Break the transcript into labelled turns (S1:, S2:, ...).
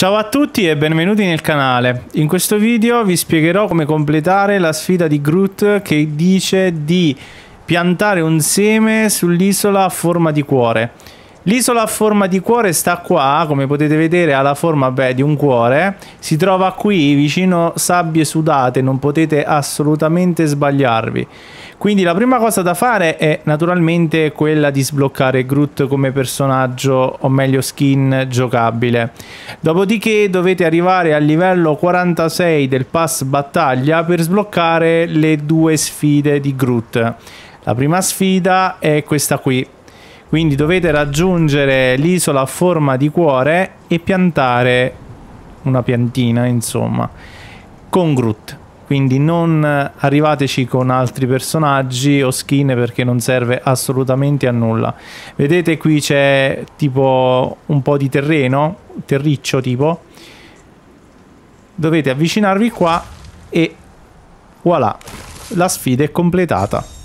S1: Ciao a tutti e benvenuti nel canale. In questo video vi spiegherò come completare la sfida di Groot che dice di piantare un seme sull'isola a forma di cuore. L'isola a forma di cuore sta qua, come potete vedere ha la forma beh, di un cuore, si trova qui vicino sabbie sudate, non potete assolutamente sbagliarvi. Quindi la prima cosa da fare è naturalmente quella di sbloccare Groot come personaggio o meglio skin giocabile. Dopodiché dovete arrivare al livello 46 del pass battaglia per sbloccare le due sfide di Groot. La prima sfida è questa qui quindi dovete raggiungere l'isola a forma di cuore e piantare una piantina, insomma, con Groot. Quindi non arrivateci con altri personaggi o skin perché non serve assolutamente a nulla. Vedete qui c'è tipo un po' di terreno, terriccio tipo. Dovete avvicinarvi qua e voilà, la sfida è completata.